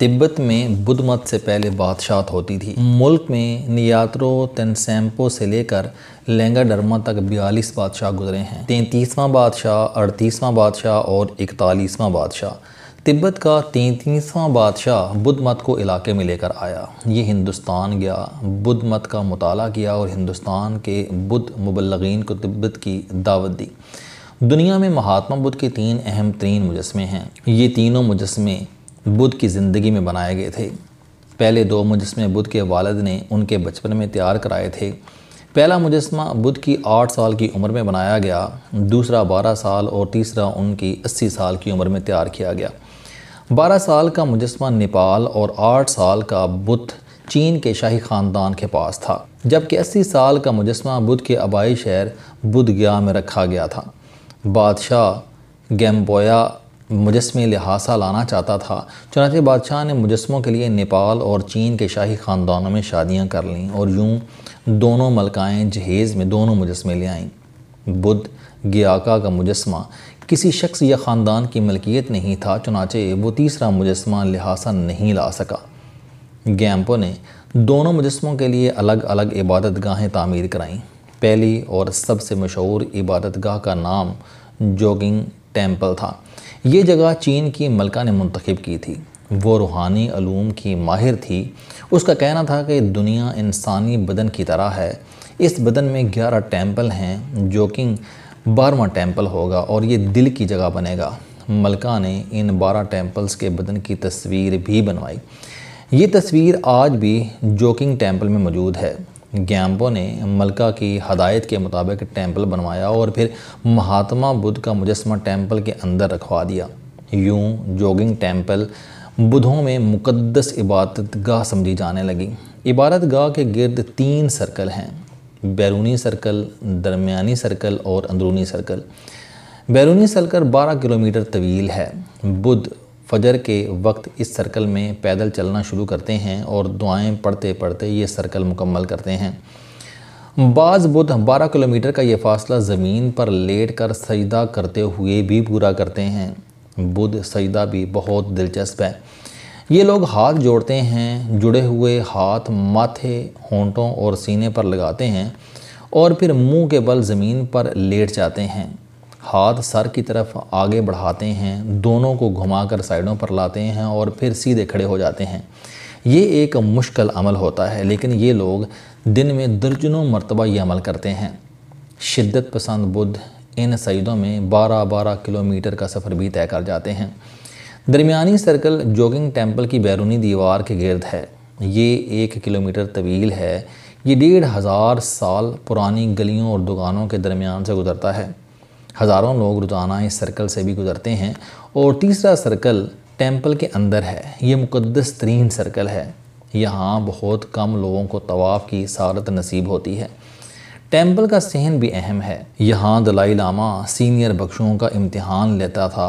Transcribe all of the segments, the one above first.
तिब्बत में बुद्ध मत से पहले बादशाहत होती थी मुल्क में नियात्रो तनसैम्पो से लेकर लहंगा डरमा तक बयालीस बादशाह गुजरे हैं तैंतीसवां बादशाह अड़तीसवां बादशाह और इकतालीसवां बादशाह तिब्बत का तैंतीसवां बादशाह बुद्ध मत को इलाके में लेकर आया ये हिंदुस्तान गया बुद्ध मत का मुताला किया और हिंदुस्तान के बुद्ध मुबलगिन को तिब्बत की दावत दी दुनिया में महात्मा बुद्ध के तीन अहम तरीन मुजस्मे हैं ये तीनों मुजस्मे बुद्ध की ज़िंदगी में बनाए गए थे पहले दो मुजस्मे बुद्ध के वालद ने उनके बचपन में तैयार कराए थे पहला मुजस्मा बुद्ध की आठ साल की उम्र में बनाया गया दूसरा बारह साल और तीसरा उनकी अस्सी साल की उम्र में तैयार किया गया बारह साल का मुजस्मा नेपाल और आठ साल का बुद्ध चीन के शाही ख़ानदान के पास था जबकि अस्सी साल का मुजस्मा बुद्ध के आबाई शहर बुद्ध गया में रखा गया था बादशाह गैम्बोया मुजस्मे लिहासा लाना चाहता था चुनाचे बादशाह ने मुजस्मों के लिए नेपाल और चीन के शाही ख़ानदानों में शादियाँ कर लीं और यूं दोनों मलकाएँ जहेज़ में दोनों मुजस्मे ले आईं बुद्ध गयाका का मुजस्मा किसी शख्स या ख़ानदान की मलकियत नहीं था चुनाचे वो तीसरा मुजस्मा लिहासा नहीं ला सका गैम्पो ने दोनों मुजस्मों के लिए अलग अलग इबादत गाहें तामीर कराईं पहली और सबसे मशहूर इबादत गाह का नाम जोगिंग टेम्पल था ये जगह चीन की मलका ने मंतखब की थी वो रूहानी अलूम की माहिर थी उसका कहना था कि दुनिया इंसानी बदन की तरह है इस बदन में ग्यारह टेम्पल हैं जो कि बारवा टेम्पल होगा और ये दिल की जगह बनेगा मलका ने इन बारह टेम्पल्स के बदन की तस्वीर भी बनवाई ये तस्वीर आज भी जोकिंग टेम्पल में मौजूद है गैम्बो ने मलका की हदायत के मुताबिक टेंपल बनवाया और फिर महात्मा बुद्ध का मुजस्मा टेम्पल के अंदर रखवा दिया यूं जोगिंग टेम्पल बुधों में मुकद्दस इबादत गाह समझी जाने लगी इबादत गाह के गर्द तीन सर्कल हैं बैरूनी सर्कल दरमियानी सर्कल और अंदरूनी सर्कल बैरूनी सर्कल 12 किलोमीटर तवील है बुद्ध फजर के वक्त इस सर्कल में पैदल चलना शुरू करते हैं और दुआएं पढ़ते पढ़ते ये सर्कल मुकम्मल करते हैं बाज़ बुध 12 किलोमीटर का ये फासला ज़मीन पर लेट कर सजदा करते हुए भी पूरा करते हैं बुध सजदा भी बहुत दिलचस्प है ये लोग हाथ जोड़ते हैं जुड़े हुए हाथ माथे होंठों और सीने पर लगाते हैं और फिर मुंह के बल ज़मीन पर लेट जाते हैं हाथ सर की तरफ आगे बढ़ाते हैं दोनों को घुमाकर साइडों पर लाते हैं और फिर सीधे खड़े हो जाते हैं ये एक मुश्किल अमल होता है लेकिन ये लोग दिन में दर्जनों मरतबा ये अमल करते हैं शिद्दत पसंद बुद्ध इन सईदों में 12-12 किलोमीटर का सफ़र भी तय कर जाते हैं दरमियानी सर्कल जोगिंग टेम्पल की बैरूनी दीवार के गर्द है ये एक किलोमीटर तवील है ये डेढ़ हज़ार साल पुरानी गलियों और दुकानों के दरमियान से गुजरता है हज़ारों लोग रोज़ाना इस सर्कल से भी गुज़रते हैं और तीसरा सर्कल टेम्पल के अंदर है ये मुकदस तरीन सर्कल है यहाँ बहुत कम लोगों को तवाफ़ की सारत नसीब होती है टेम्पल का सहन भी अहम है यहाँ दलाई लामा सीनियर बख्शों का इम्तहान लेता था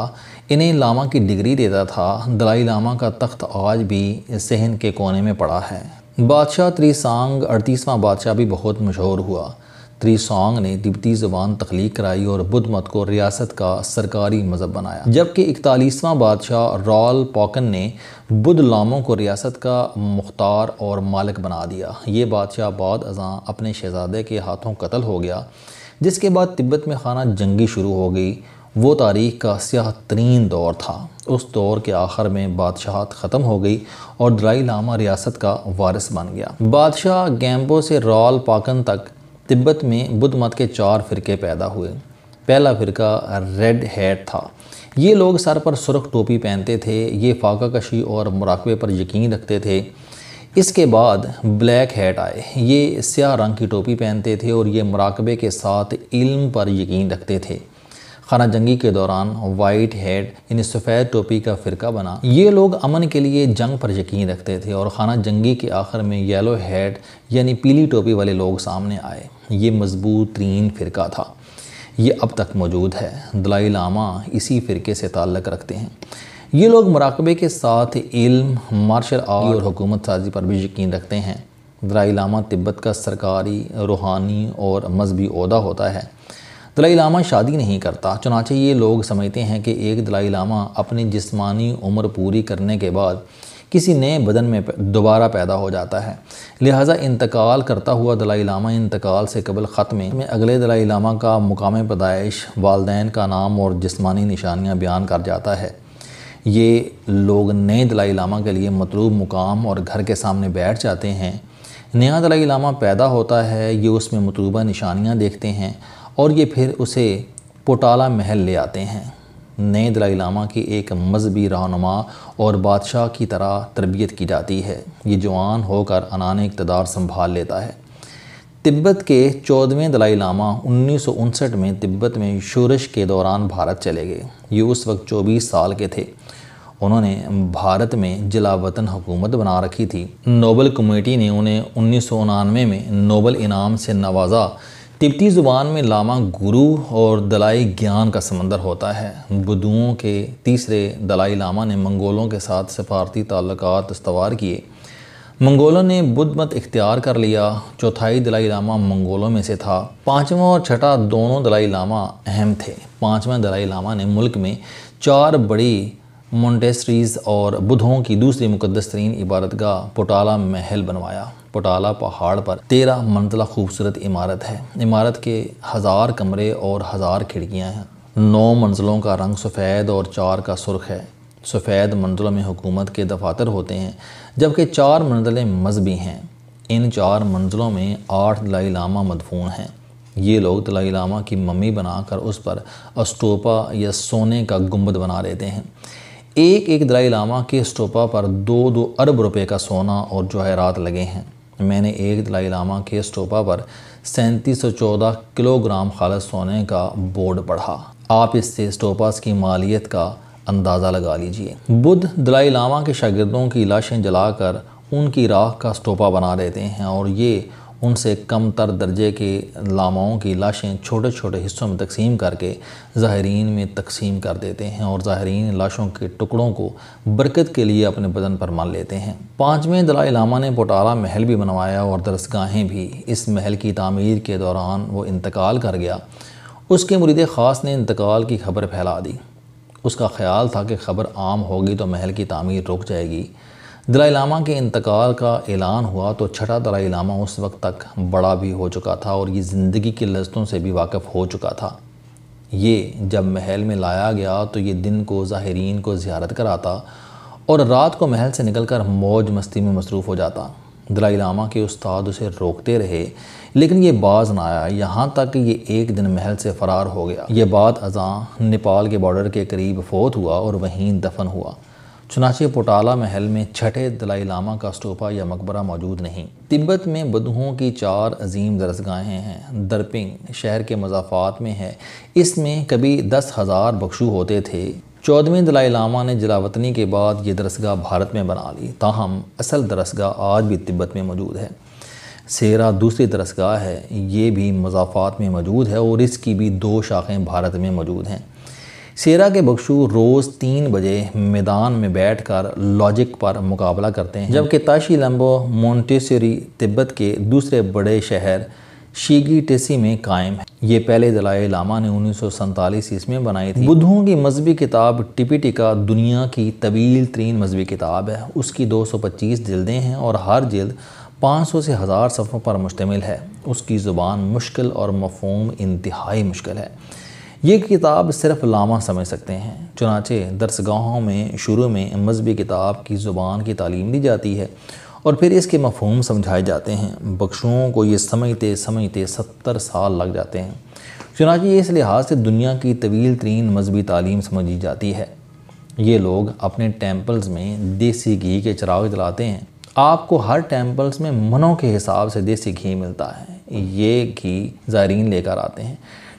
इन्हें लामा की डिग्री देता था दलाई लामा का तख्त आज भी सहन के कोने में पड़ा है बादशाह त्रिसांग अड़तीसवां बादशाह भी बहुत मशहूर हुआ सॉन्ग ने तिब्बती जबान तख्लीक कराई और बुद्ध मत को रियासत का सरकारी मजहब बनाया जबकि इकतालीसवां बादशाह रॉल पॉकन ने बुद्ध लामों को रियासत का मुख्तार और मालिक बना दिया ये बादशाह बाद अजां अपने शहजादे के हाथों कत्ल हो गया जिसके बाद तिब्बत में खाना जंगी शुरू हो गई वो तारीख का सियाह तरीन दौर था उस दौर के आखिर में बादशाहत ख़त्म हो गई और दलाई लामा रियासत का वारिस बन गया बादशाह गैम्बो से रॉल पाकन तक तिब्बत में बुद्ध मत के चार फिरके पैदा हुए पहला फिरका रेड हेड था ये लोग सर पर सुरख टोपी पहनते थे ये फाका कशी और मुराकबे पर यकीन रखते थे इसके बाद ब्लैक हैड आए ये स्याह रंग की टोपी पहनते थे और ये मुराकबे के साथ इल्म पर यकीन रखते थे खाना जंगी के दौरान वाइट हेड यानी सफ़ेद टोपी का फ़िरका बना ये लोग अमन के लिए जंग पर यकीन रखते थे और खाना जंगी के आखिर में येलो हेड यानी पीली टोपी वाले लोग सामने आए ये मजबूत तरीन फ़िरका था ये अब तक मौजूद है दलाई लामा इसी फ़िरके से ताल्लक़ रखते हैं ये लोग मराकबे के साथ इल्म मार्शल आर्ट और हुकूमत साजी पर भी यकीन रखते हैं दलाई लामा तिब्बत का सरकारी रूहानी और मजहबी अहदा होता है दलाई लामा शादी नहीं करता चुनाचे ये लोग समझते हैं कि एक दलाई लामा अपनी जिस्मानी उम्र पूरी करने के बाद किसी नए बदन में दोबारा पैदा हो जाता है लिहाजा इंतकाल करता हुआ दलाई लामा इंतकाल से कबल ख़त में अगले दलाई लामा का मुकाम पैदाइश वालदेन का नाम और जिसमानी निशानियाँ बयान कर जाता है ये लोग नए दलाई लामा के लिए मतलूब मुकाम और घर के सामने बैठ जाते हैं नया दलाई लामा पैदा होता है ये उसमें मतलूबा निशानियाँ देखते हैं और ये फिर उसे पोटाला महल ले आते हैं नए दलाई लामा की एक मजहबी रहनुमा और बादशाह की तरह तरबियत की जाती है ये जवान होकर अनान इकतदार संभाल लेता है तिब्बत के चौदहवें दलाई लामा उन्नीस सौ उनसठ में तिब्बत में शोरश के दौरान भारत चले गए ये उस वक्त चौबीस साल के थे उन्होंने भारत में जिला वतन हुकूमत बना रखी थी नोबल कमेटी ने उन्हें उन्नीस सौ उनानवे में नोबल इनाम से नवाजा तिब्बती ज़ुबान में लामा गुरु और दलाई ज्ञान का समंदर होता है बुदुओं के तीसरे दलाई लामा ने मंगोलों के साथ सफारती ताल्लुक इस्तवार किए मंगोलों ने बुद्ध मत इख्तियार कर लिया चौथाई दलाई लामा मंगोलों में से था पाँचवा और छठा दोनों दलाई लामा अहम थे पाँचवा दलाई लामा ने मुल्क में चार बड़ी मोन्टेस्ट्रीज़ और बुद्धों की दूसरी मुकदस तरीन इबारतगा पोटाला महल बनवाया पोटाला पहाड़ पर तेरह मंजिला खूबसूरत इमारत है इमारत के हज़ार कमरे और हज़ार खिड़कियाँ हैं नौ मंजिलों का रंग सफ़ेद और चार का सुर्ख है सफ़ेद मंजिलों में हुकूमत के दफातर होते हैं जबकि चार मंजिलें मजहबी हैं इन चार मंजिलों में आठ दलाई लामा मदफून हैं ये लोग दलाई लामा की मम्मी बनाकर उस पर अस्टोपा या सोने का गुम्बद बना लेते हैं एक एक दलाई लामा के स्टोपा पर दो दो अरब रुपए का सोना और जवाहरात लगे हैं मैंने एक दलाई लामा के स्टोपा पर सैंतीस सौ चौदह किलोग्राम खालस सोने का बोर्ड पढ़ा आप इससे स्टोपास की मालियत का अंदाज़ा लगा लीजिए बुद्ध दलाई लामा के शागिदों की लाशें जलाकर उनकी राख का स्टोपा बना देते हैं और ये उनसे कम तर दर्जे के लामाओं की लाशें छोटे छोटे हिस्सों में तकसीम करके ज़ाहरीन में तकसीम कर देते हैं और ज़ाहरीन लाशों के टुकड़ों को बरकत के लिए अपने बदन पर मान लेते हैं पाँचवें दलाई लामा ने पोटारा महल भी बनवाया और दरसगाहें भी इस महल की तमीर के दौरान वो इंतकाल कर गया उसके मुरीद ख़ास ने इंतकाल की खबर फैला दी उसका ख्याल था कि खबर आम होगी तो महल की तमीर रुक जाएगी दलाई लामा के इंतकाल का ऐलान हुआ तो छठा दलाई लामा उस वक्त तक बड़ा भी हो चुका था और ये ज़िंदगी की लज्तों से भी वाकफ़ हो चुका था ये जब महल में लाया गया तो ये दिन को ज़ाहरीन को ज़्यारत कराता और रात को महल से निकलकर मौज मस्ती में मसरूफ़ हो जाता दलाई लामा के उस्ताद उसे रोकते रहे लेकिन ये बाज ना आया यहाँ तक ये एक दिन महल से फ़रार हो गया ये बात अजा नेपाल के बॉर्डर के करीब फोत हुआ और वहीं दफन हुआ चुनाचे पोटाला महल में छठे दलाई लामा का स्टोपा या मकबरा मौजूद नहीं तिब्बत में बदहों की चार अजीम दरसगाहें हैं दरपिंग शहर के मजाफात में है इसमें कभी दस हज़ार बख्शू होते थे चौदहवें दलाई लामा ने जलावतनी के बाद ये दरसगाह भारत में बना ली ताहम असल दरसगाह आज भी तिब्बत में मौजूद है सेरा दूसरी दरसगाह है ये भी मजाफात में मौजूद है और इसकी भी दो शाखें भारत में मौजूद हैं सेरा के बख्शू रोज़ तीन बजे मैदान में बैठ कर लॉजिक पर मुकाबला करते हैं जबकि ताशी लम्बो मोन्टेसरी तिब्बत के दूसरे बड़े शहर शीगी टेसी में कायम है ये पहले दलाई लामा ने उन्नीस सौ सैतालीस ईस्वी में बनाई थी बुद्धों की मजहबी किताब टिपिटिका दुनिया की तवील तरीन मजहबी किताब है उसकी 225 जल्दें हैं और हर जल्द 500 से हज़ार सफ़ों पर मुश्तमिल है उसकी ज़ुबान मुश्किल और मफहम इंतहाई मुश्किल है ये किताब सिर्फ लामा समझ सकते हैं चुनाचे दरसगाहों में शुरू में मजहबी किताब की ज़ुबान की तालीम दी जाती है और फिर इसके मफहम समझाए जाते हैं बख्शुओं को ये समझते समझते सत्तर साल लग जाते हैं चुनाचे इस लिहाज से दुनिया की तवील तरीन मजहबी तालीम समझी जाती है ये लोग अपने टेम्पल्स में देसी घी के चराग जलाते हैं आपको हर टेम्पल्स में मनों के हिसाब से देसी घी मिलता है ये घी ज़ायरीन लेकर आते हैं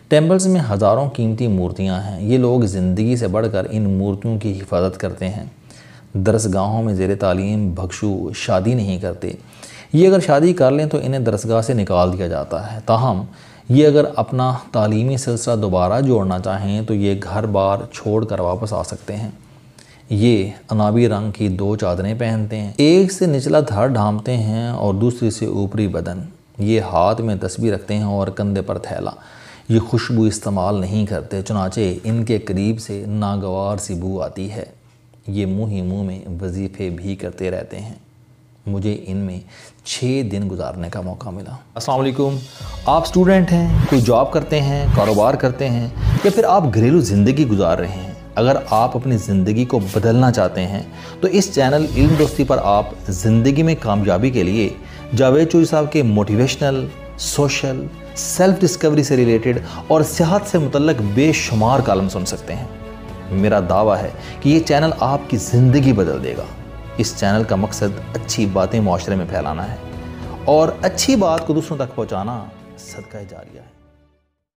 टेम्पल्स में हज़ारों कीमती मूर्तियाँ हैं ये लोग ज़िंदगी से बढ़कर इन मूर्तियों की हिफाजत करते हैं दरसगाहों में जेर तालीम भक्शु शादी नहीं करते ये अगर शादी कर लें तो इन्हें दरसगाह से निकाल दिया जाता है ताहम ये अगर अपना तालीमी सिलसिला दोबारा जोड़ना चाहें तो ये घर बार छोड़ कर वापस आ सकते हैं ये अनाबी रंग की दो चादरें पहनते हैं एक से निचला धड़ ढांपते हैं और दूसरी से ऊपरी बदन ये हाथ में तस्वीर रखते हैं और कंधे पर थैला ये खुशबू इस्तेमाल नहीं करते चुनाचे इनके करीब से नागवार सी बू आती है ये मुँह ही मुँह में वजीफ़े भी करते रहते हैं मुझे इनमें छः दिन गुजारने का मौका मिला अस्सलाम आप स्टूडेंट हैं कोई जॉब करते हैं कारोबार करते हैं या फिर आप घरेलू ज़िंदगी गुजार रहे हैं अगर आप अपनी ज़िंदगी को बदलना चाहते हैं तो इस चैनल इल्म दोस्ती पर आप ज़िंदगी में कामयाबी के लिए जावेद चौधरी साहब के मोटिवेशनल सोशल सेल्फ डिस्कवरी से रिलेटेड और सेहत से मुतलक बेशुमार कालम सुन सकते हैं मेरा दावा है कि ये चैनल आपकी ज़िंदगी बदल देगा इस चैनल का मकसद अच्छी बातें माशरे में फैलाना है और अच्छी बात को दूसरों तक पहुँचाना सदका जारिया है